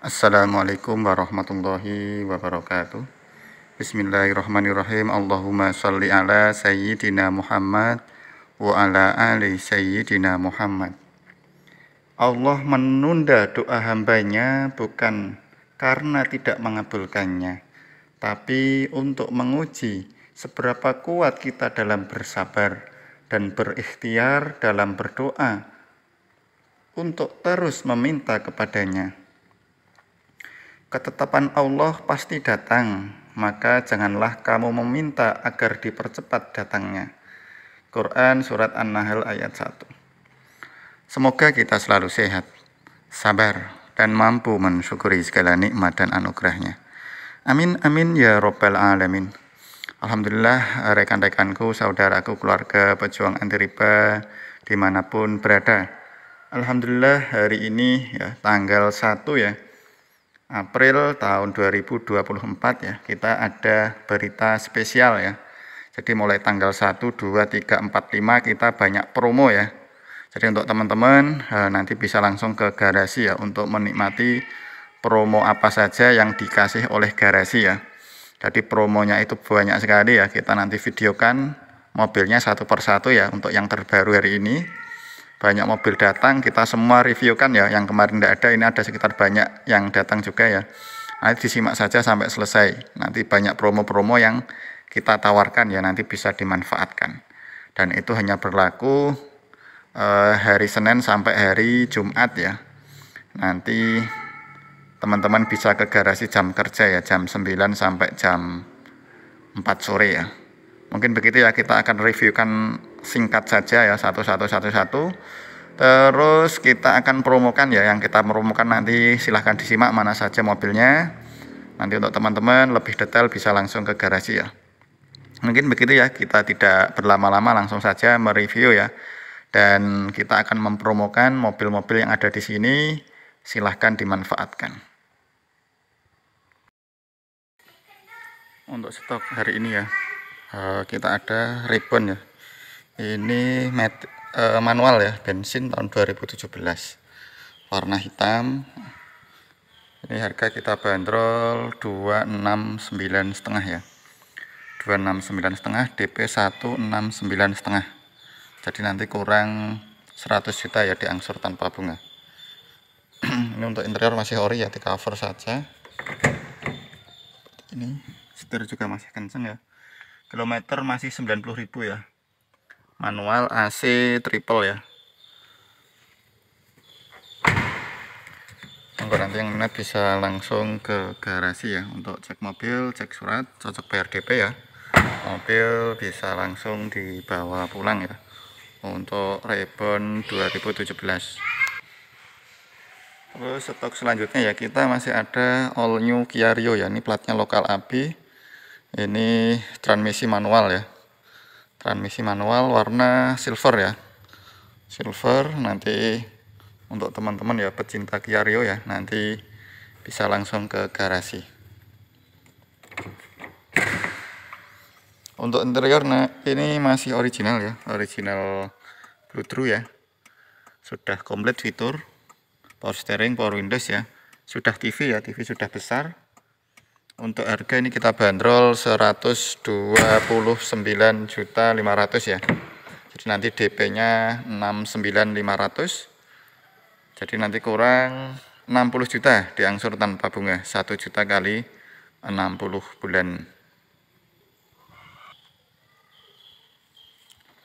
Assalamualaikum warahmatullahi wabarakatuh Bismillahirrahmanirrahim Allahumma salli ala Sayyidina Muhammad wa ala ali Sayyidina Muhammad Allah menunda doa hambanya bukan karena tidak mengabulkannya tapi untuk menguji seberapa kuat kita dalam bersabar dan berikhtiar dalam berdoa untuk terus meminta kepadanya. Ketetapan Allah pasti datang, maka janganlah kamu meminta agar dipercepat datangnya. Quran Surat An-Nahl ayat 1 Semoga kita selalu sehat, sabar, dan mampu mensyukuri segala nikmat dan anugerahnya. Amin, amin, ya robbal alamin. Alhamdulillah, rekan-rekanku, saudaraku, keluarga, pejuang anti riba, dimanapun berada. Alhamdulillah hari ini ya tanggal 1 ya April tahun 2024 ya, kita ada berita spesial ya. Jadi mulai tanggal 1, 2, 3, 4, 5 kita banyak promo ya. Jadi untuk teman-teman eh, nanti bisa langsung ke garasi ya untuk menikmati promo apa saja yang dikasih oleh garasi ya. Jadi promonya itu banyak sekali ya, kita nanti videokan mobilnya satu persatu ya untuk yang terbaru hari ini banyak mobil datang, kita semua reviewkan ya. Yang kemarin tidak ada, ini ada sekitar banyak yang datang juga ya. Nanti disimak saja sampai selesai. Nanti banyak promo-promo yang kita tawarkan ya, nanti bisa dimanfaatkan. Dan itu hanya berlaku eh, hari Senin sampai hari Jumat ya. Nanti teman-teman bisa ke garasi jam kerja ya, jam 9 sampai jam 4 sore ya. Mungkin begitu ya, kita akan reviewkan singkat saja ya satu satu satu satu terus kita akan promokan ya yang kita promokan nanti silahkan disimak mana saja mobilnya nanti untuk teman-teman lebih detail bisa langsung ke garasi ya mungkin begitu ya kita tidak berlama-lama langsung saja mereview ya dan kita akan mempromokan mobil-mobil yang ada di sini silahkan dimanfaatkan untuk stok hari ini ya eh, kita ada ribbon ya ini met, e, manual ya bensin tahun 2017 warna hitam ini harga kita bandrol 269 setengah ya 269 setengah DP 169 setengah jadi nanti kurang 100 juta ya diangsur tanpa bunga ini untuk interior masih ori ya di cover saja ini setir juga masih kenceng ya kilometer masih 90.000 ya manual AC triple ya tunggu nanti yang minat bisa langsung ke garasi ya untuk cek mobil cek surat cocok PRDP ya mobil bisa langsung dibawa pulang ya untuk rebon 2017 terus stok selanjutnya ya kita masih ada all new Kia Rio ya ini platnya lokal AB ini transmisi manual ya transmisi manual warna silver ya silver nanti untuk teman-teman ya pecinta Kiario ya nanti bisa langsung ke garasi untuk interior nah ini masih original ya original blue true ya sudah komplit fitur power steering power windows ya sudah TV ya TV sudah besar untuk harga ini kita bandrol juta 129 500 ya jadi nanti DP nya 69.500 jadi nanti kurang 60 juta diangsur tanpa bunga 1 juta kali 60 bulan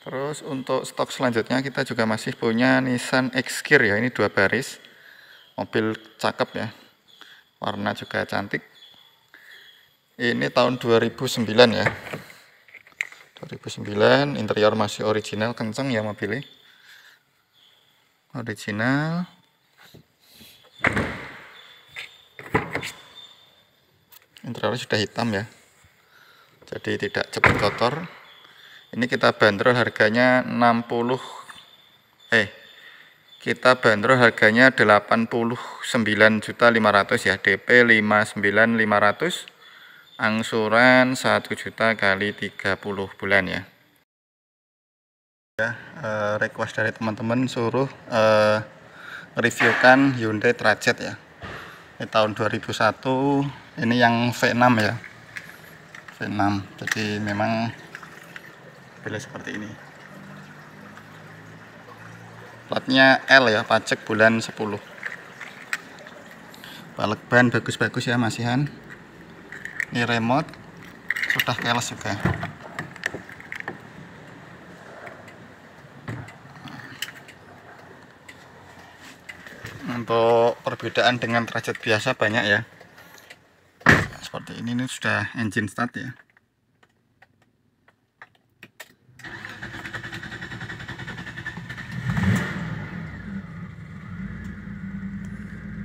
terus untuk stok selanjutnya kita juga masih punya Nissan X-Gear ya ini dua baris mobil cakep ya warna juga cantik ini tahun 2009 ya 2009 interior masih original kenceng ya mobilnya original interior sudah hitam ya jadi tidak cepat kotor ini kita bandrol harganya 60 eh kita bandrol harganya 89.500 ya DP 59.500 angsuran 1 juta kali 30 bulan ya ya uh, request dari teman-teman suruh uh, reviewkan Hyundai Trajet ya ini tahun 2001 ini yang V6 ya V6 jadi memang pilih seperti ini platnya L ya pajak bulan 10 balik ban bagus-bagus ya masihan ini remote sudah keles juga untuk perbedaan dengan trajet biasa banyak ya seperti ini ini sudah engine start ya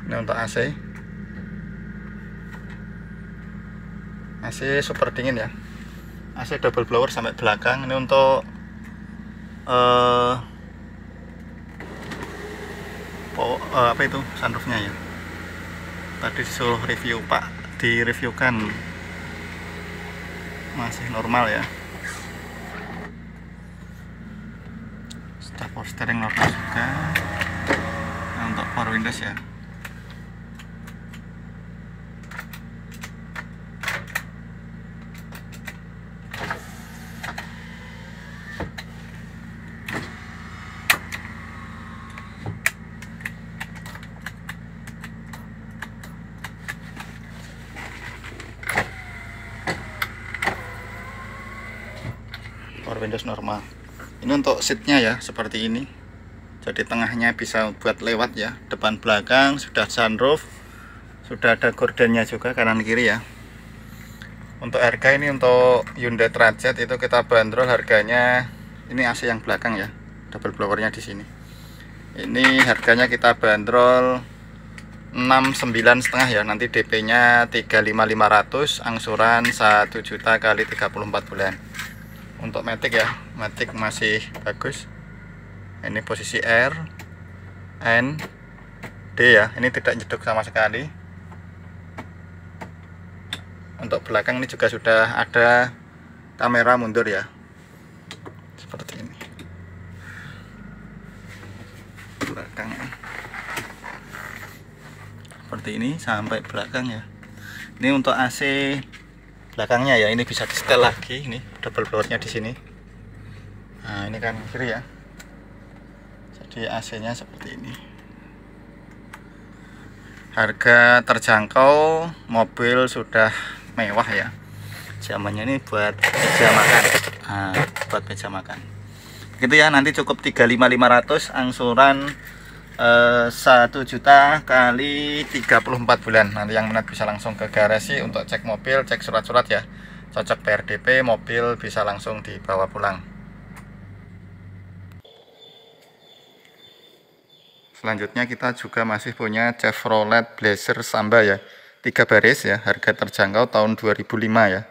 ini untuk AC AC super dingin ya AC double blower sampai belakang ini untuk uh, uh, apa itu sunroofnya ya tadi disuruh review pak direviewkan masih normal ya staff power steering normal juga nah, untuk power windows ya normal ini untuk seatnya ya seperti ini jadi tengahnya bisa buat lewat ya depan belakang sudah sunroof sudah ada gordennya juga kanan kiri ya untuk harga ini untuk Hyundai Trajet itu kita bandrol harganya ini AC yang belakang ya double blowernya di sini ini harganya kita bandrol 69 setengah ya nanti DP nya 35500 angsuran 1 juta kali 34 bulan untuk Matic ya Matic masih bagus ini posisi R N D ya ini tidak jeduk sama sekali untuk belakang ini juga sudah ada kamera mundur ya seperti ini belakang. seperti ini sampai belakang ya ini untuk AC belakangnya ya ini bisa di setel lagi ini double blowernya di sini nah ini kan kiri ya jadi AC nya seperti ini harga terjangkau mobil sudah mewah ya jamannya ini buat meja makan nah, buat meja makan gitu ya nanti cukup 35500 angsuran Eh, satu juta kali 34 bulan nanti yang menat bisa langsung ke garasi untuk cek mobil cek surat-surat ya cocok PRDP mobil bisa langsung dibawa pulang selanjutnya kita juga masih punya Chevrolet Blazer Samba ya tiga baris ya harga terjangkau tahun 2005 ya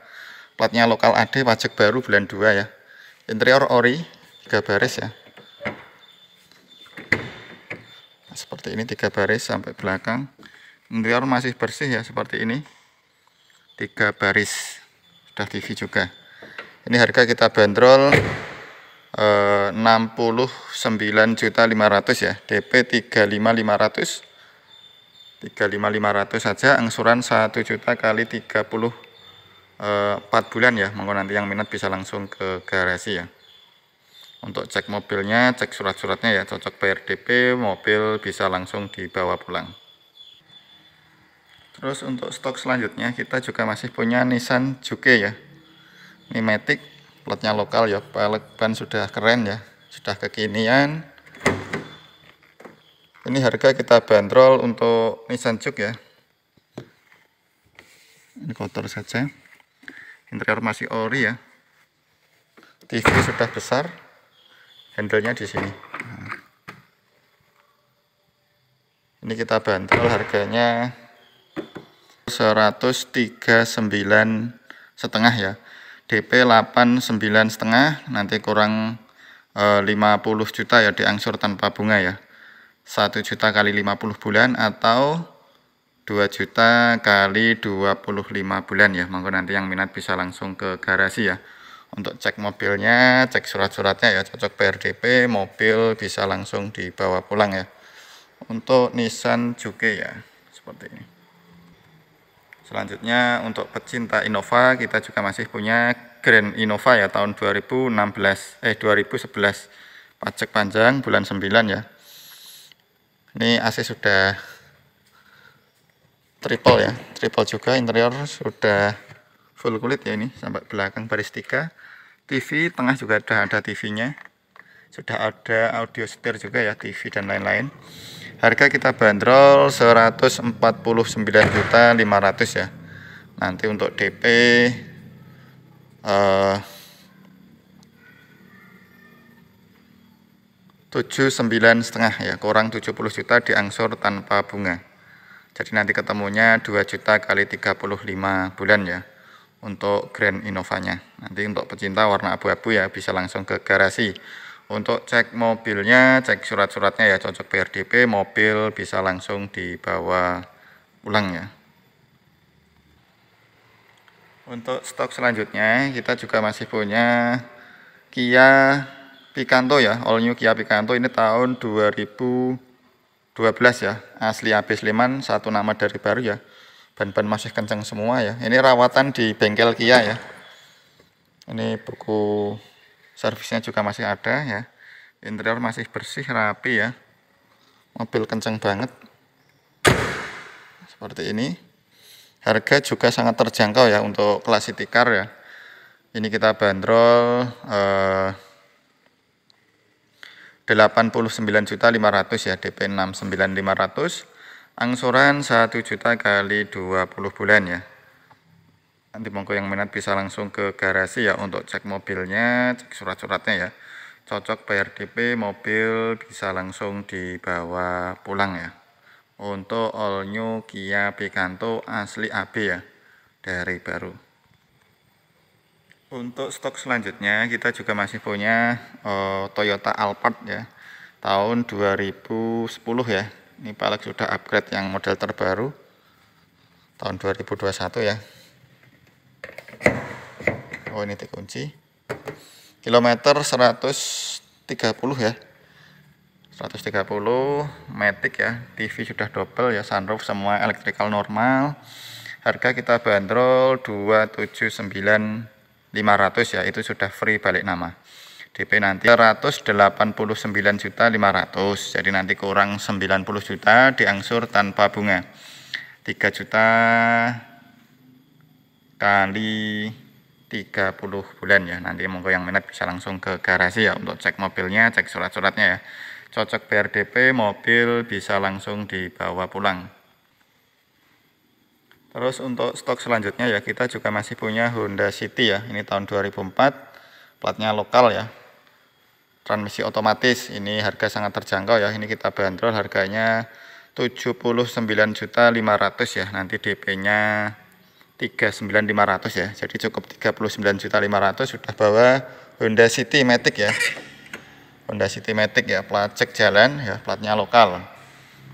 platnya lokal AD pajak baru bulan 2 ya interior ori tiga baris ya seperti ini tiga baris sampai belakang interior masih bersih ya seperti ini tiga baris sudah TV juga ini harga kita bandrol eh, 69.500 ya DP 35500 35500 saja angsuran 1 juta kali 30 eh, bulan ya monggo nanti yang minat bisa langsung ke garasi ya untuk cek mobilnya, cek surat-suratnya ya, cocok PRDP, mobil bisa langsung dibawa pulang. Terus untuk stok selanjutnya kita juga masih punya Nissan Juke ya. Ini Matic, platnya lokal ya, pelek ban sudah keren ya, sudah kekinian. Ini harga kita bandrol untuk Nissan Juke ya. Ini kotor saja. Interior masih ori ya. TV sudah besar, Handlenya di sini ini kita bantal harganya 139 setengah ya DP 89 setengah nanti kurang 50 eh, juta ya diangsur tanpa bunga ya 1 juta kali 50 bulan atau 2 juta kali 25 bulan ya monggo nanti yang minat bisa langsung ke garasi ya untuk cek mobilnya, cek surat-suratnya ya cocok PRDP, mobil bisa langsung dibawa pulang ya. Untuk Nissan Juke ya, seperti ini. Selanjutnya untuk pecinta Innova kita juga masih punya Grand Innova ya tahun 2016 eh 2011 pajak panjang bulan 9 ya. Ini AC sudah triple ya, triple juga interior sudah full kulit ya ini sampai belakang baris tiga TV tengah juga ada ada TV-nya sudah ada audio setir juga ya TV dan lain-lain harga kita bandrol 149.500 ya nanti untuk DP uh, 79 setengah ya kurang 70 juta diangsur tanpa bunga jadi nanti ketemunya 2 juta kali 35 bulan ya untuk Grand Innova-nya. Nanti untuk pecinta warna abu-abu ya bisa langsung ke garasi. Untuk cek mobilnya, cek surat-suratnya ya cocok PRDP, mobil bisa langsung dibawa pulang ya. Untuk stok selanjutnya kita juga masih punya Kia Picanto ya, all new Kia Picanto ini tahun 2012 ya, asli AB Sleman, satu nama dari baru ya Ban-ban masih kencang semua ya. Ini rawatan di bengkel Kia ya. Ini buku servisnya juga masih ada ya. Interior masih bersih, rapi ya. Mobil kencang banget. Seperti ini. Harga juga sangat terjangkau ya untuk kelas city car ya. Ini kita bandrol eh, 89.500 ya DP 69.500 angsuran 1 juta kali 20 bulan ya nanti monggo yang minat bisa langsung ke garasi ya untuk cek mobilnya cek surat-suratnya ya cocok bayar DP mobil bisa langsung dibawa pulang ya untuk all new Kia Picanto asli AB ya dari baru untuk stok selanjutnya kita juga masih punya uh, Toyota Alphard ya tahun 2010 ya ini Palak sudah upgrade yang model terbaru tahun 2021 ya. Oh ini dikunci. Kilometer 130 ya. 130 matic ya TV sudah double ya sunroof semua elektrikal normal harga kita bandrol 279.500 ya itu sudah free balik nama DP nanti juta 189.500 jadi nanti kurang 90 juta diangsur tanpa bunga 3 juta kali 30 bulan ya nanti monggo yang minat bisa langsung ke garasi ya untuk cek mobilnya cek surat-suratnya ya cocok BRDP mobil bisa langsung dibawa pulang terus untuk stok selanjutnya ya kita juga masih punya Honda City ya ini tahun 2004 platnya lokal ya transmisi otomatis ini harga sangat terjangkau ya ini kita bandrol harganya 79.500 ya nanti DP-nya 39.500 ya jadi cukup 39.500 sudah bawa Honda City Matic ya Honda City Matic ya plat cek jalan ya platnya lokal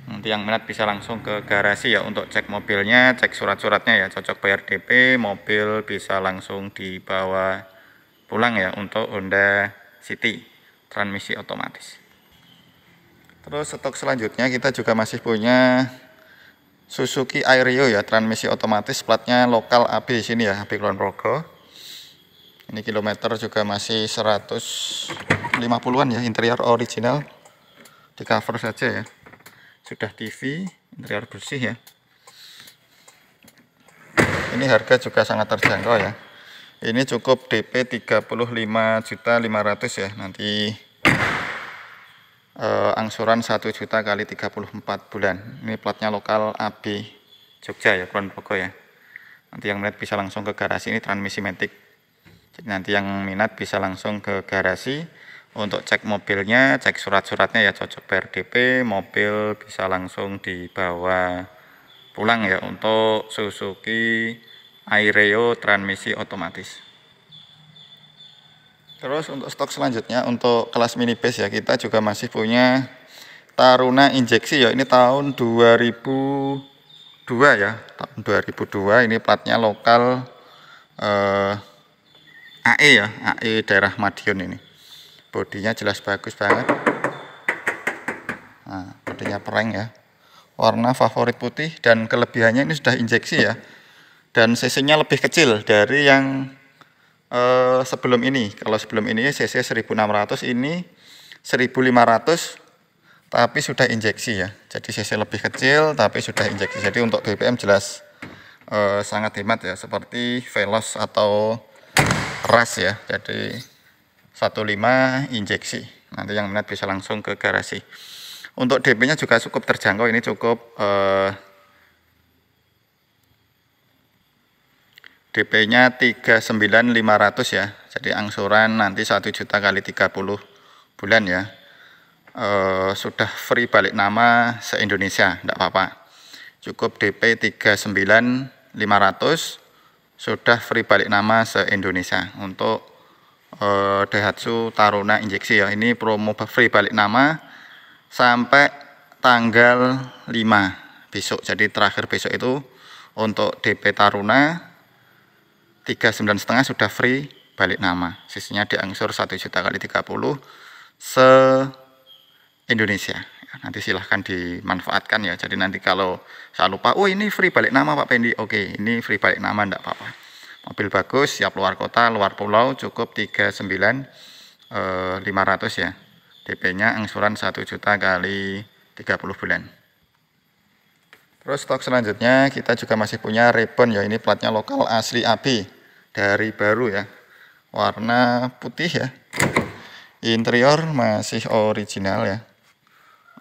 nanti yang minat bisa langsung ke garasi ya untuk cek mobilnya cek surat-suratnya ya cocok bayar DP mobil bisa langsung dibawa pulang ya untuk Honda City transmisi otomatis terus stok selanjutnya kita juga masih punya Suzuki Aireo ya transmisi otomatis platnya lokal AB sini ya AB Kulon Progo ini kilometer juga masih 150-an ya interior original di cover saja ya sudah TV interior bersih ya ini harga juga sangat terjangkau ya ini cukup DP 35.500 ya nanti eh, angsuran 1 juta kali 34 bulan ini platnya lokal AB Jogja ya Kulon Progo ya nanti yang minat bisa langsung ke garasi ini transmisi metik Jadi nanti yang minat bisa langsung ke garasi untuk cek mobilnya cek surat-suratnya ya cocok per DP. mobil bisa langsung dibawa pulang ya untuk Suzuki aireo transmisi otomatis. Terus untuk stok selanjutnya untuk kelas mini base ya kita juga masih punya Taruna injeksi ya ini tahun 2002 ya tahun 2002 ini platnya lokal eh, AE ya AE daerah Madiun ini bodinya jelas bagus banget nah bodinya pereng ya warna favorit putih dan kelebihannya ini sudah injeksi ya dan cc-nya lebih kecil dari yang eh, sebelum ini. Kalau sebelum ini cc 1600 ini 1500 tapi sudah injeksi ya. Jadi cc lebih kecil tapi sudah injeksi. Jadi untuk BBM jelas eh, sangat hemat ya seperti Velos atau RAS ya. Jadi 15 injeksi. Nanti yang minat bisa langsung ke garasi. Untuk DP-nya juga cukup terjangkau ini cukup eh, DP-nya 39500 ya. Jadi angsuran nanti 1 juta kali 30 bulan ya. E, sudah free balik nama se-Indonesia, enggak apa-apa. Cukup DP 39500 sudah free balik nama se-Indonesia untuk e, Daihatsu Taruna injeksi ya. Ini promo free balik nama sampai tanggal 5 besok. Jadi terakhir besok itu untuk DP Taruna 39 setengah sudah free balik nama sisinya diangsur 1 juta kali 30 se Indonesia nanti silahkan dimanfaatkan ya jadi nanti kalau saya lupa oh ini free balik nama Pak Pendi oke ini free balik nama enggak apa-apa mobil bagus siap luar kota luar pulau cukup 39 eh, 500 ya DP nya angsuran 1 juta kali 30 bulan terus stok selanjutnya kita juga masih punya Ribbon ya ini platnya lokal asli API dari baru ya warna putih ya interior masih original ya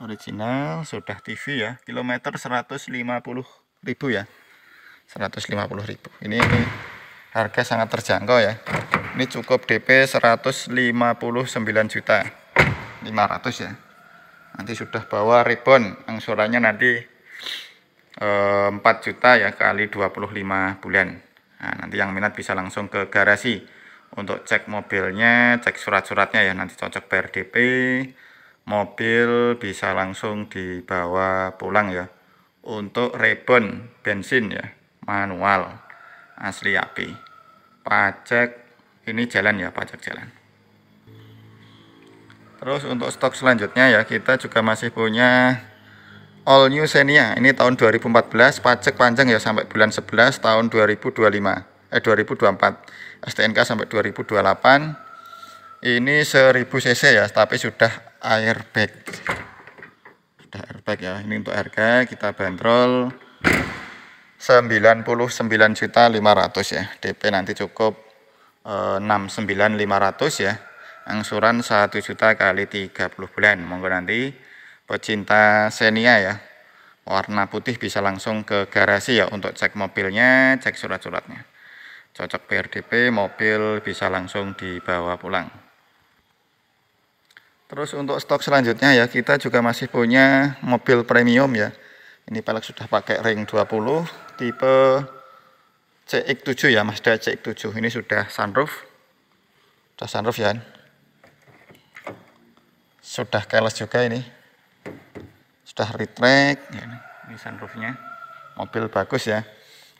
original sudah TV ya kilometer 150 ribu ya 150 ribu ini, ini harga sangat terjangkau ya ini cukup DP 159 juta 500 ya nanti sudah bawa ribbon angsurannya nanti 4 eh, juta ya kali 25 bulan Nah, nanti yang minat bisa langsung ke garasi untuk cek mobilnya, cek surat-suratnya ya, nanti cocok PRDP, mobil bisa langsung dibawa pulang ya. Untuk rebon bensin ya, manual, asli api. Pajak, ini jalan ya, pajak jalan. Terus untuk stok selanjutnya ya, kita juga masih punya All New Xenia ini tahun 2014 pajak panjang ya sampai bulan 11 tahun 2025 eh 2024 STNK sampai 2028 ini 1000 cc ya tapi sudah airbag sudah airbag ya ini untuk harga kita bantrol 99 juta 500 ya DP nanti cukup eh, 69 500 ya angsuran 1 juta kali 30 bulan monggo nanti pecinta Xenia ya warna putih bisa langsung ke garasi ya untuk cek mobilnya, cek surat-suratnya. Cocok PRDP, mobil bisa langsung dibawa pulang. Terus untuk stok selanjutnya ya, kita juga masih punya mobil premium ya. Ini pelek sudah pakai ring 20, tipe CX7 ya, Mazda CX7. Ini sudah sunroof. Sudah sunroof ya. Sudah keles juga ini, sudah retract ya ini, ini sunroofnya mobil bagus ya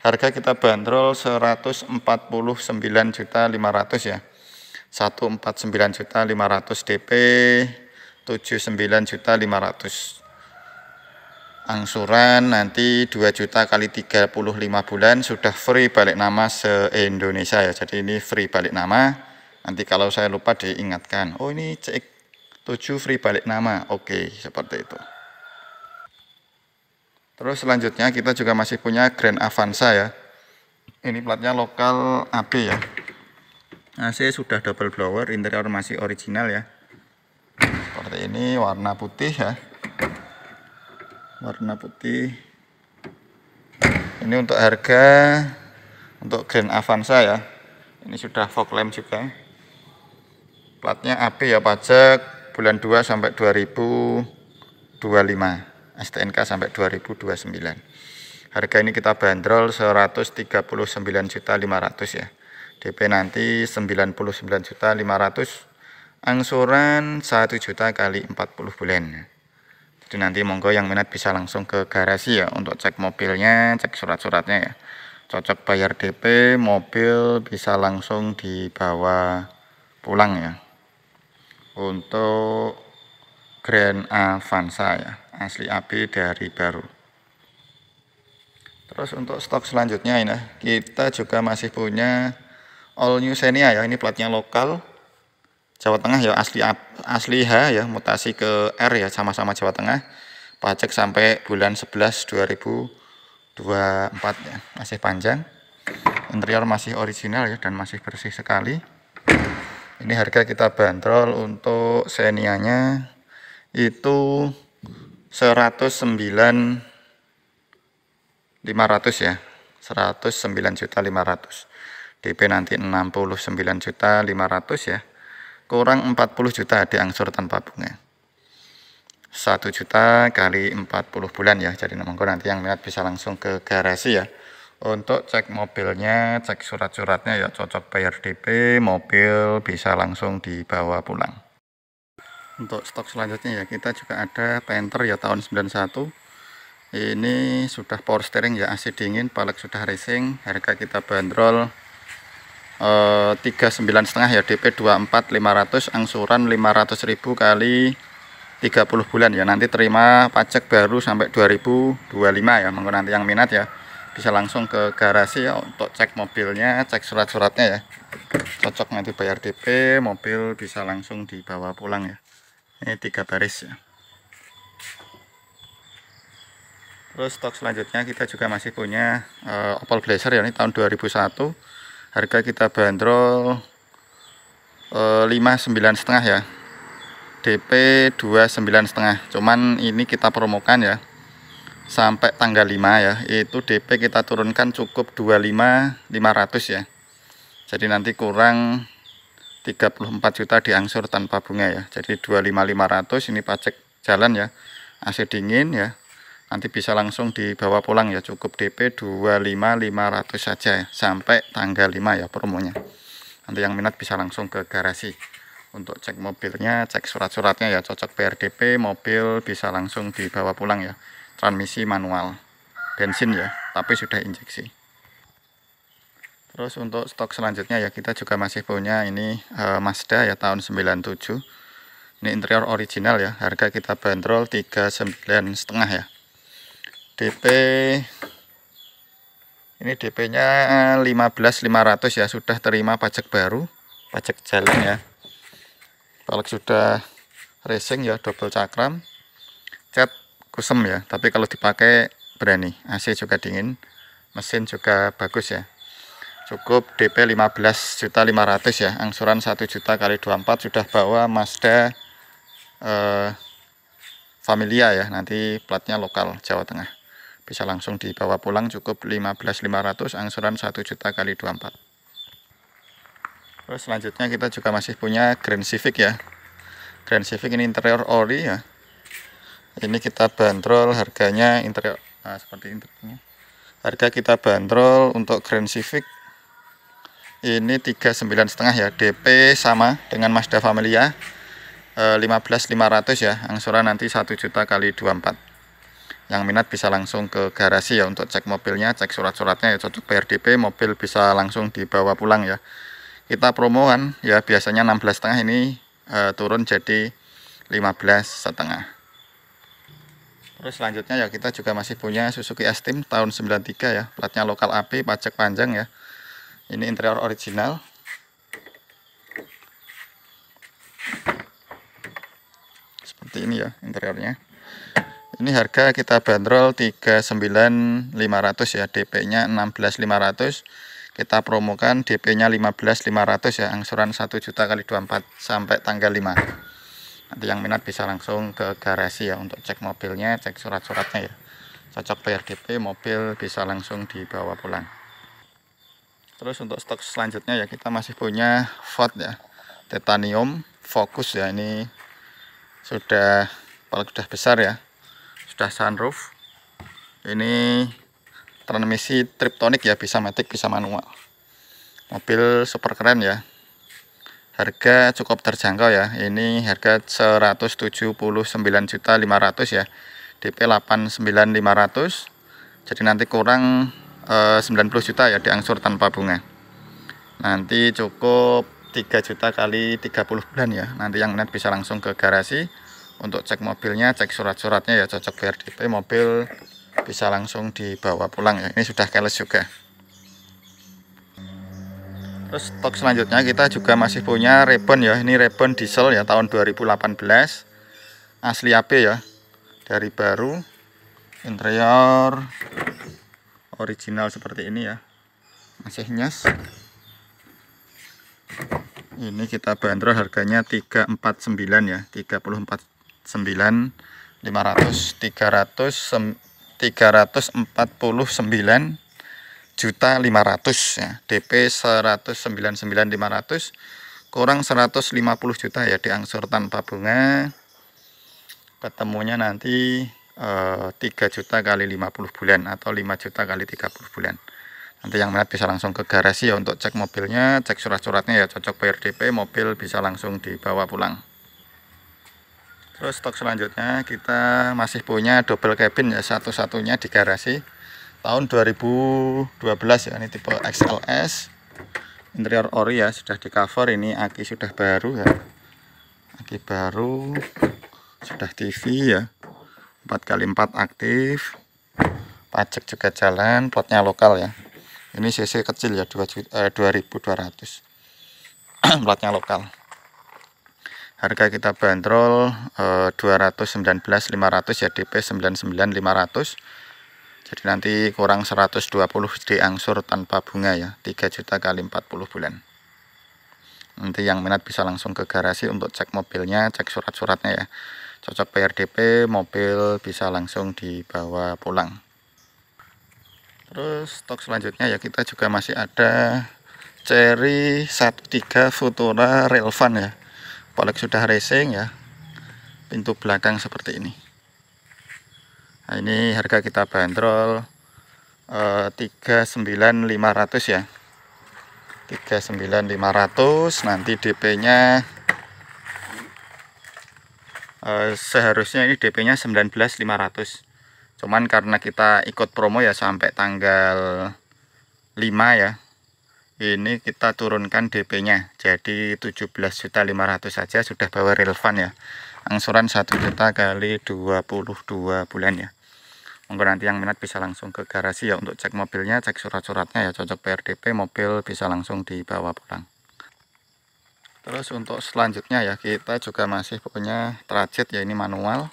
harga kita bandrol 149 juta 500 ya 149 juta 500 DP 79 juta 500 angsuran nanti 2 juta kali 35 bulan sudah free balik nama se-Indonesia ya jadi ini free balik nama nanti kalau saya lupa diingatkan oh ini cek 7 free balik nama oke seperti itu Terus selanjutnya kita juga masih punya Grand Avanza ya. Ini platnya lokal AB ya. AC sudah double blower, interior masih original ya. Seperti ini warna putih ya. Warna putih. Ini untuk harga untuk Grand Avanza ya. Ini sudah fog lamp juga. Platnya AB ya pajak bulan 2 sampai 2025. STNK sampai 2029. Harga ini kita bandrol 139.500 ya. DP nanti 99.500 angsuran 1 juta kali 40 bulan jadi nanti monggo yang minat bisa langsung ke garasi ya untuk cek mobilnya cek surat-suratnya ya cocok bayar DP mobil bisa langsung dibawa pulang ya untuk Grand Avanza ya asli AB dari baru. Terus untuk stok selanjutnya ini kita juga masih punya All New Xenia ya, ini platnya lokal Jawa Tengah ya asli asli H ya mutasi ke R ya sama-sama Jawa Tengah. Pajak sampai bulan 11 2024 ya. Masih panjang. Interior masih original ya dan masih bersih sekali. Ini harga kita bantrol untuk Xenia-nya itu 109 500 ya 109 juta 500 DP nanti 69 juta 500 ya kurang 40 juta di tanpa bunga 1 juta kali 40 bulan ya jadi monggo nanti yang minat bisa langsung ke garasi ya untuk cek mobilnya cek surat-suratnya ya cocok bayar DP mobil bisa langsung dibawa pulang untuk stok selanjutnya ya kita juga ada Panther ya tahun 91 ini sudah power steering ya AC dingin palek sudah racing harga kita bandrol eh, tiga sembilan setengah ya DP 24500 angsuran 500.000 kali 30 bulan ya nanti terima pajak baru sampai 2025 ya monggo nanti yang minat ya bisa langsung ke garasi ya untuk cek mobilnya cek surat-suratnya ya cocok nanti bayar DP mobil bisa langsung dibawa pulang ya ini tiga baris ya terus stok selanjutnya kita juga masih punya uh, eh, opal blazer ya ini tahun 2001 harga kita bandrol eh, lima sembilan setengah ya DP dua sembilan setengah cuman ini kita promokan ya sampai tanggal 5 ya itu DP kita turunkan cukup 25,500 ya jadi nanti kurang 34 juta diangsur tanpa bunga ya jadi 25500 ini pajak jalan ya AC dingin ya nanti bisa langsung dibawa pulang ya cukup DP 25500 saja ya. sampai tanggal 5 ya promonya nanti yang minat bisa langsung ke garasi untuk cek mobilnya cek surat-suratnya ya cocok PRDP mobil bisa langsung dibawa pulang ya transmisi manual bensin ya tapi sudah injeksi Terus untuk stok selanjutnya ya kita juga masih punya ini uh, Mazda ya tahun 97. Ini interior original ya. Harga kita bandrol 39 setengah ya. DP ini DP-nya 15.500 ya sudah terima pajak baru, pajak jalan ya. kalau sudah racing ya double cakram. Cat kusem ya, tapi kalau dipakai berani. AC juga dingin, mesin juga bagus ya cukup DP 15.500 ya angsuran 1 juta kali 24 sudah bawa Mazda eh, Familia ya nanti platnya lokal Jawa Tengah bisa langsung dibawa pulang cukup 15.500 angsuran 1 juta kali 24 terus selanjutnya kita juga masih punya Grand Civic ya Grand Civic ini interior ori ya ini kita bandrol harganya interior nah, seperti ini. harga kita bandrol untuk Grand Civic ini 39 setengah ya DP sama dengan Mazda Familia 15500 ya angsuran nanti 1 juta kali 24 yang minat bisa langsung ke garasi ya untuk cek mobilnya cek surat-suratnya ya cocok PRDP mobil bisa langsung dibawa pulang ya kita promoan ya biasanya 16 setengah ini e, turun jadi 15 setengah terus selanjutnya ya kita juga masih punya Suzuki Esteem tahun 93 ya platnya lokal AP pajak panjang ya ini interior original seperti ini ya interiornya ini harga kita bandrol 39500 ya DP nya 16500 kita promokan DP nya 15500 ya angsuran 1 juta kali 24 sampai tanggal 5 nanti yang minat bisa langsung ke garasi ya untuk cek mobilnya cek surat-suratnya ya cocok bayar DP mobil bisa langsung dibawa pulang terus untuk stok selanjutnya ya kita masih punya Ford ya titanium fokus ya ini sudah sudah besar ya sudah sunroof ini transmisi triptonik ya bisa matic bisa manual mobil super keren ya harga cukup terjangkau ya ini harga 179.500 ya DP 89500 jadi nanti kurang 90 eh, juta ya diangsur tanpa bunga nanti cukup 3 juta kali 30 bulan ya nanti yang net bisa langsung ke garasi untuk cek mobilnya cek surat-suratnya ya cocok BRDP mobil bisa langsung dibawa pulang ya ini sudah keles juga terus stok selanjutnya kita juga masih punya ribbon ya ini ribbon diesel ya tahun 2018 asli ap ya dari baru interior original seperti ini ya masih nyes ini kita bandrol harganya 349 ya 349 500 300 349 juta 500 ya DP 199 500 kurang 150 juta ya diangsur tanpa bunga ketemunya nanti Eh, tiga 3 juta kali 50 bulan atau 5 juta kali 30 bulan nanti yang minat bisa langsung ke garasi ya untuk cek mobilnya cek surat-suratnya ya cocok prdp mobil bisa langsung dibawa pulang terus stok selanjutnya kita masih punya double cabin ya satu-satunya di garasi tahun 2012 ya ini tipe XLS interior ori ya sudah di cover ini aki sudah baru ya aki baru sudah TV ya 4x4 aktif pajak juga jalan plotnya lokal ya ini CC kecil ya 2, eh, 2200 plotnya lokal harga kita bandrol eh, 219.500 ya DP 99.500 jadi nanti kurang 120 di angsur tanpa bunga ya 3 juta kali 40 bulan nanti yang minat bisa langsung ke garasi untuk cek mobilnya cek surat-suratnya ya cocok PRDP mobil bisa langsung dibawa pulang terus stok selanjutnya ya kita juga masih ada Cherry 13 Futura Relvan ya polek sudah racing ya pintu belakang seperti ini nah, ini harga kita bandrol eh, 39500 ya 39500 nanti DP nya Eh, seharusnya ini DP-nya 19.500 cuman karena kita ikut promo ya sampai tanggal 5 ya ini kita turunkan DP-nya jadi 17.500 saja sudah bawa relevan ya angsuran 1 juta kali 22 bulan ya monggo nanti yang minat bisa langsung ke garasi ya untuk cek mobilnya cek surat-suratnya ya cocok PRDP mobil bisa langsung dibawa pulang terus untuk selanjutnya ya kita juga masih punya tracet ya ini manual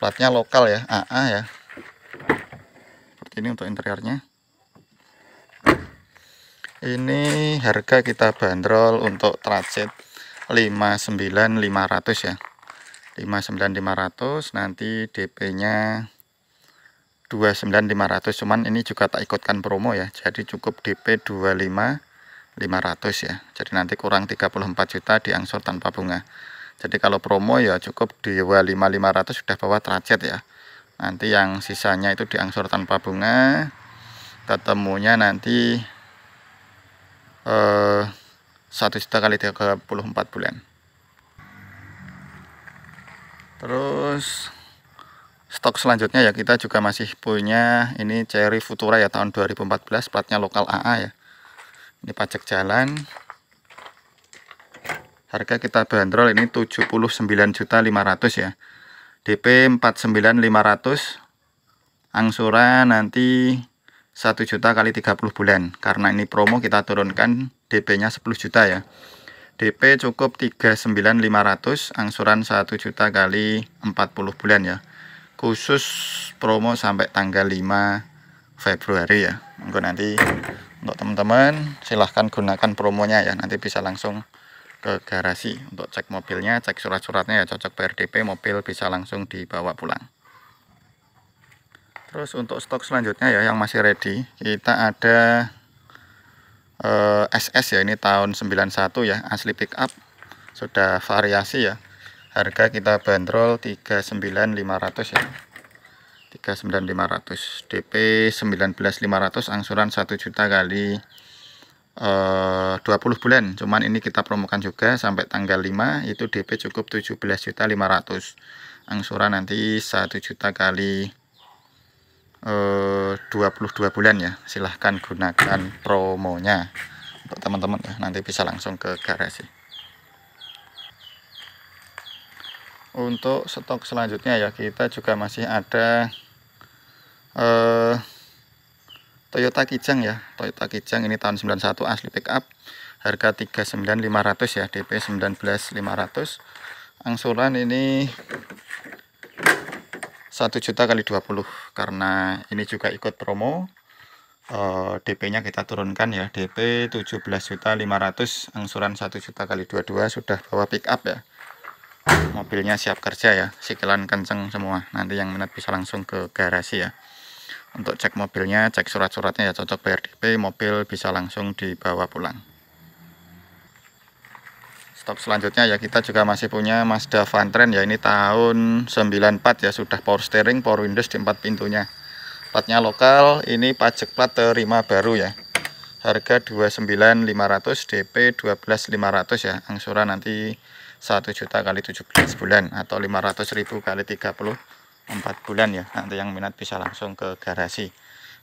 platnya lokal ya AA ya seperti ini untuk interiornya ini harga kita bandrol untuk trajit 59500 ya 59500 nanti DP nya 29500 cuman ini juga tak ikutkan promo ya jadi cukup DP 25 500 ya jadi nanti kurang 34 juta diangsur tanpa bunga jadi kalau promo ya cukup di W5500 sudah bawa tracet ya nanti yang sisanya itu diangsur tanpa bunga ketemunya nanti eh, 1 juta kali 34 bulan terus stok selanjutnya ya kita juga masih punya ini cherry futura ya tahun 2014 platnya lokal AA ya ini pajak jalan harga kita bandrol ini 79.500 ya DP 49.500 angsuran nanti 1 juta kali 30 bulan karena ini promo kita turunkan DP nya 10 juta ya DP cukup 39.500 angsuran 1 juta kali 40 bulan ya khusus promo sampai tanggal 5 Februari ya mungkin nanti untuk teman-teman silahkan gunakan promonya ya nanti bisa langsung ke garasi untuk cek mobilnya cek surat-suratnya ya cocok PRDP mobil bisa langsung dibawa pulang terus untuk stok selanjutnya ya yang masih ready kita ada eh, SS ya ini tahun 91 ya asli pick up sudah variasi ya harga kita bandrol 39500 ya 39500 DP 19500 angsuran 1 juta kali eh, 20 bulan cuman ini kita promokan juga sampai tanggal 5 itu DP cukup 17 juta 500 angsuran nanti 1 juta kali eh, 22 bulan ya silahkan gunakan promonya untuk teman-teman ya nanti bisa langsung ke garasi untuk stok selanjutnya ya kita juga masih ada eh, Toyota Kijang ya Toyota Kijang ini tahun 91 asli pick up, harga 39500 ya DP 19500 angsuran ini 1 juta kali 20 karena ini juga ikut promo eh, DP nya kita turunkan ya DP 17.500 angsuran 1 juta kali 22 sudah bawa pick up ya mobilnya siap kerja ya sikilan kenceng semua nanti yang minat bisa langsung ke garasi ya untuk cek mobilnya cek surat-suratnya ya cocok PRDP mobil bisa langsung dibawa pulang stop selanjutnya ya kita juga masih punya Mazda Vantren ya ini tahun 94 ya sudah power steering power windows di empat pintunya platnya lokal ini pajak plat terima baru ya harga 29.500 DP 12.500 ya angsuran nanti 1 juta kali 17 bulan atau 500.000 kali 30 empat bulan ya nanti yang minat bisa langsung ke garasi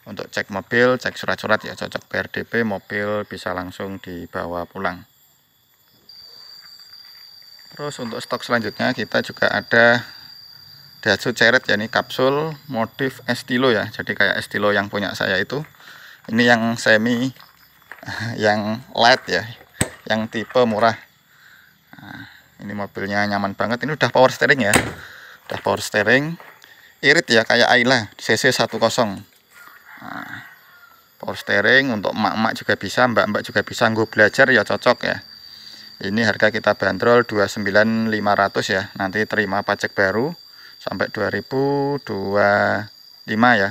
untuk cek mobil cek surat-surat ya cocok PRDP mobil bisa langsung dibawa pulang terus untuk stok selanjutnya kita juga ada Daihatsu Ceret ya ini kapsul motif estilo ya jadi kayak estilo yang punya saya itu ini yang semi yang light ya yang tipe murah nah, ini mobilnya nyaman banget ini udah power steering ya udah power steering irit ya kayak Ayla CC10 nah, power steering untuk emak-emak juga bisa mbak-mbak juga bisa gue belajar ya cocok ya ini harga kita bandrol 29500 ya nanti terima pajak baru sampai 2025 ya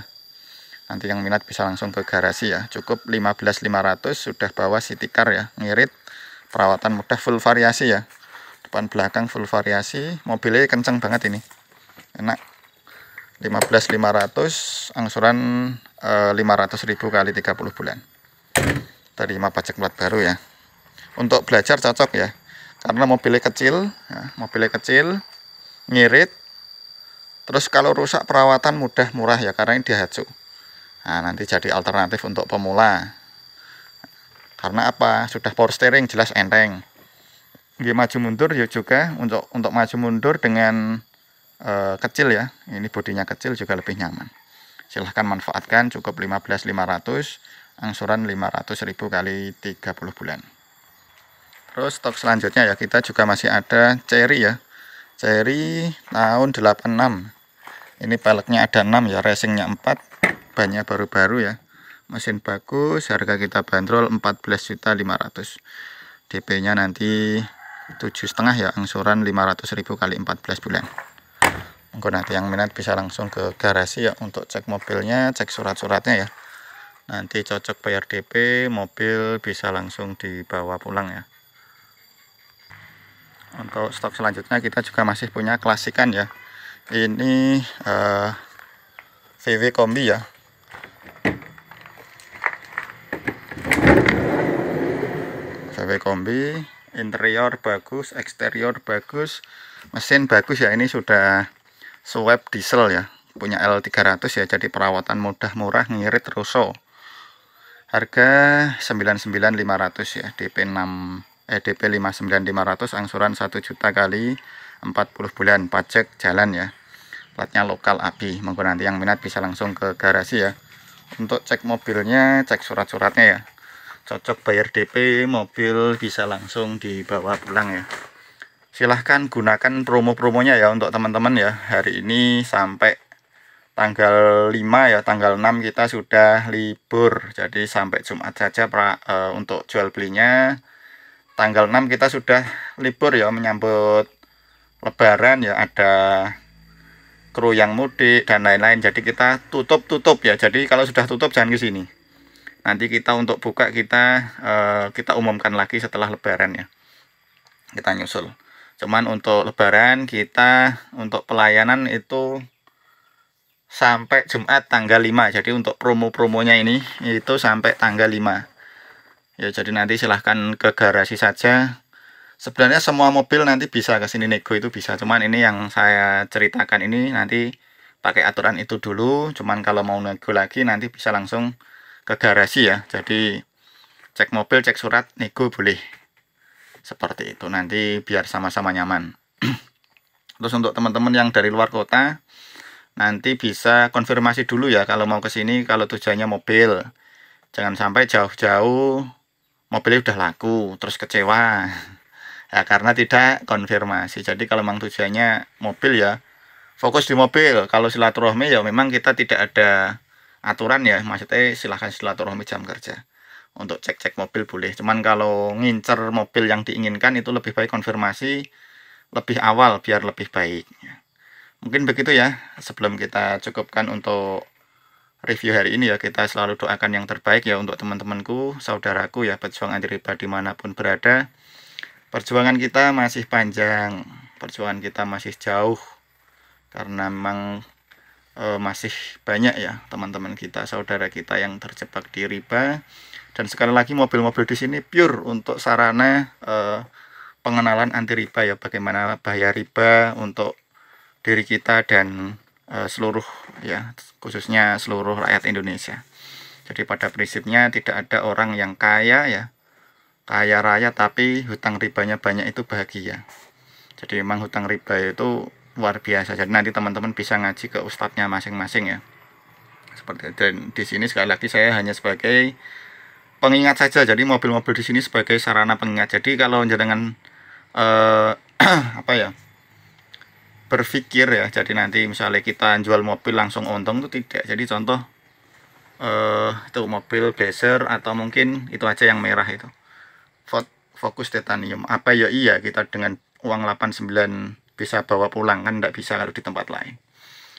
nanti yang minat bisa langsung ke garasi ya cukup 15500 sudah bawa city car ya ngirit perawatan mudah full variasi ya depan belakang full variasi mobilnya kenceng banget ini enak 15.500 angsuran 500 eh, ribu kali 30 bulan terima pajak plat baru ya untuk belajar cocok ya karena mobilnya kecil ya, mobilnya kecil ngirit terus kalau rusak perawatan mudah murah ya karena ini dihacu nah, nanti jadi alternatif untuk pemula karena apa sudah power steering jelas enteng dia maju mundur ya juga untuk untuk maju mundur dengan e, kecil ya ini bodinya kecil juga lebih nyaman silahkan manfaatkan cukup 15.500 angsuran 500.000 kali 30 bulan terus stok selanjutnya ya kita juga masih ada cherry ya cherry tahun 86 ini peleknya ada 6 ya racingnya 4 banyak baru-baru ya mesin bagus harga kita bandrol 14.500 DP nya nanti 7,5 ya angsuran 500.000 kali 14 bulan Monggo nanti yang minat bisa langsung ke garasi ya untuk cek mobilnya, cek surat-suratnya ya. Nanti cocok bayar DP, mobil bisa langsung dibawa pulang ya. Untuk stok selanjutnya kita juga masih punya klasikan ya. Ini uh, eh, VW Kombi ya. VW Kombi interior bagus, eksterior bagus, mesin bagus ya ini sudah swab diesel ya punya L300 ya jadi perawatan mudah murah ngirit russo harga 99500 ya DP6 eh DP 59500 angsuran 1 juta kali 40 bulan pajak jalan ya platnya lokal api monggo nanti yang minat bisa langsung ke garasi ya untuk cek mobilnya cek surat-suratnya ya cocok bayar DP mobil bisa langsung dibawa pulang ya silahkan gunakan promo-promonya ya untuk teman-teman ya hari ini sampai tanggal 5 ya tanggal 6 kita sudah libur jadi sampai Jumat saja pra, uh, untuk jual belinya tanggal 6 kita sudah libur ya menyambut lebaran ya ada kru yang mudik dan lain-lain jadi kita tutup-tutup ya jadi kalau sudah tutup jangan ke sini nanti kita untuk buka kita uh, kita umumkan lagi setelah lebaran ya kita nyusul cuman untuk lebaran kita untuk pelayanan itu sampai Jumat tanggal 5 jadi untuk promo-promonya ini itu sampai tanggal 5 ya jadi nanti silahkan ke garasi saja sebenarnya semua mobil nanti bisa ke sini nego itu bisa cuman ini yang saya ceritakan ini nanti pakai aturan itu dulu cuman kalau mau nego lagi nanti bisa langsung ke garasi ya jadi cek mobil cek surat nego boleh seperti itu nanti biar sama-sama nyaman terus untuk teman-teman yang dari luar kota nanti bisa konfirmasi dulu ya kalau mau ke sini kalau tujuannya mobil jangan sampai jauh-jauh mobilnya udah laku terus kecewa ya karena tidak konfirmasi jadi kalau memang tujuannya mobil ya fokus di mobil kalau silaturahmi ya memang kita tidak ada aturan ya maksudnya silahkan silaturahmi jam kerja untuk cek-cek mobil boleh cuman kalau ngincer mobil yang diinginkan itu lebih baik konfirmasi lebih awal biar lebih baik mungkin begitu ya sebelum kita cukupkan untuk review hari ini ya kita selalu doakan yang terbaik ya untuk teman-temanku saudaraku ya pejuang anti riba dimanapun berada perjuangan kita masih panjang perjuangan kita masih jauh karena memang e, masih banyak ya teman-teman kita saudara kita yang terjebak di riba dan sekali lagi mobil-mobil di sini pure untuk sarana eh, pengenalan anti riba ya bagaimana bahaya riba untuk diri kita dan eh, seluruh ya khususnya seluruh rakyat Indonesia. Jadi pada prinsipnya tidak ada orang yang kaya ya kaya raya tapi hutang ribanya banyak itu bahagia. Jadi memang hutang riba itu luar biasa. Jadi nanti teman-teman bisa ngaji ke ustadznya masing-masing ya seperti dan di sini sekali lagi saya hanya sebagai pengingat saja jadi mobil-mobil di sini sebagai sarana pengingat jadi kalau jenengan eh, apa ya berpikir ya jadi nanti misalnya kita jual mobil langsung untung itu tidak jadi contoh eh, itu mobil blazer atau mungkin itu aja yang merah itu fokus titanium apa ya iya kita dengan uang 89 bisa bawa pulang kan tidak bisa kalau di tempat lain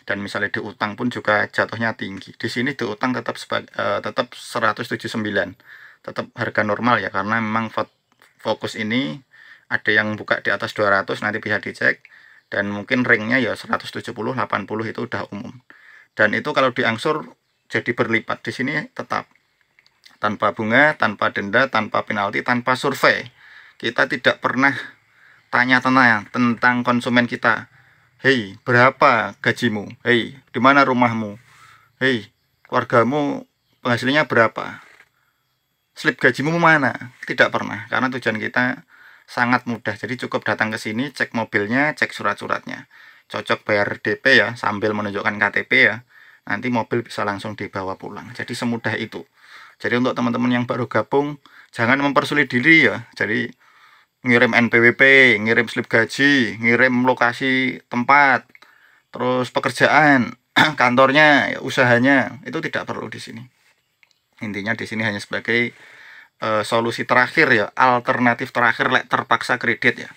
dan misalnya di utang pun juga jatuhnya tinggi. Di sini di utang tetap sebagai, uh, eh, tetap 179. Tetap harga normal ya karena memang fokus ini ada yang buka di atas 200 nanti bisa dicek dan mungkin ringnya ya 170 80 itu udah umum. Dan itu kalau diangsur jadi berlipat di sini tetap tanpa bunga, tanpa denda, tanpa penalti, tanpa survei. Kita tidak pernah tanya-tanya tentang konsumen kita Hei, berapa gajimu? Hei, di mana rumahmu? Hei, keluargamu penghasilnya berapa? Slip gajimu mana? Tidak pernah, karena tujuan kita sangat mudah. Jadi cukup datang ke sini, cek mobilnya, cek surat-suratnya. Cocok bayar DP ya, sambil menunjukkan KTP ya. Nanti mobil bisa langsung dibawa pulang. Jadi semudah itu. Jadi untuk teman-teman yang baru gabung, jangan mempersulit diri ya. Jadi ngirim NPWP, ngirim slip gaji, ngirim lokasi tempat, terus pekerjaan, kantornya, ya, usahanya, itu tidak perlu di sini. Intinya di sini hanya sebagai e, solusi terakhir ya, alternatif terakhir lek terpaksa kredit ya.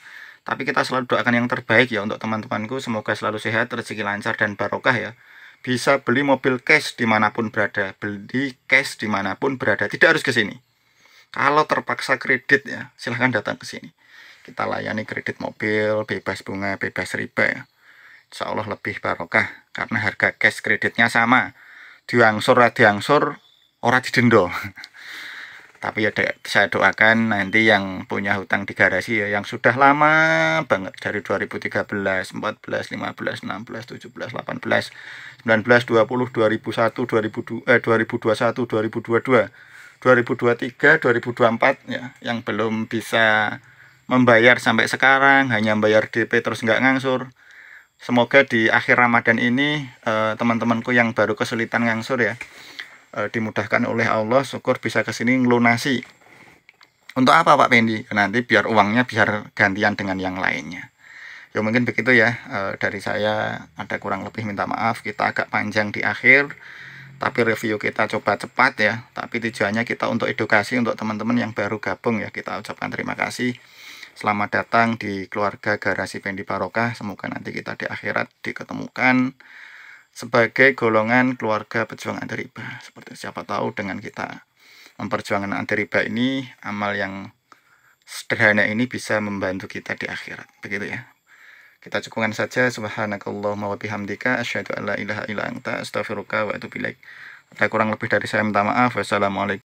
Tapi kita selalu doakan yang terbaik ya untuk teman-temanku, semoga selalu sehat, rezeki lancar dan barokah ya. Bisa beli mobil cash dimanapun berada, beli cash dimanapun berada, tidak harus ke sini kalau terpaksa kredit ya, silahkan datang ke sini. Kita layani kredit mobil, bebas bunga, bebas riba ya. Insya Allah lebih barokah karena harga cash kreditnya sama. Diangsur, diangsur, ora didendo. Tapi ya saya doakan nanti yang punya hutang di garasi ya yang sudah lama banget dari 2013, 14, 15, 16, 17, 18, 19, 20, 2001, 2002, eh, 2021, 2022 2023 2024 ya yang belum bisa membayar sampai sekarang hanya membayar DP terus nggak ngangsur semoga di akhir Ramadan ini eh, teman-temanku yang baru kesulitan ngangsur ya eh, dimudahkan oleh Allah syukur bisa kesini ngelunasi untuk apa Pak Pendi nanti biar uangnya biar gantian dengan yang lainnya ya mungkin begitu ya eh, dari saya ada kurang lebih minta maaf kita agak panjang di akhir tapi review kita coba cepat ya tapi tujuannya kita untuk edukasi untuk teman-teman yang baru gabung ya kita ucapkan terima kasih selamat datang di keluarga garasi Fendi Barokah semoga nanti kita di akhirat diketemukan sebagai golongan keluarga pejuang anti seperti siapa tahu dengan kita memperjuangkan anti ini amal yang sederhana ini bisa membantu kita di akhirat begitu ya kita cukupkan saja. Subhanakallahumma wa bihamdika asyhadu an la ilaha illa anta astaghfiruka wa atubu ilaik. Ada kurang lebih dari saya minta maaf. Wassalamualaikum.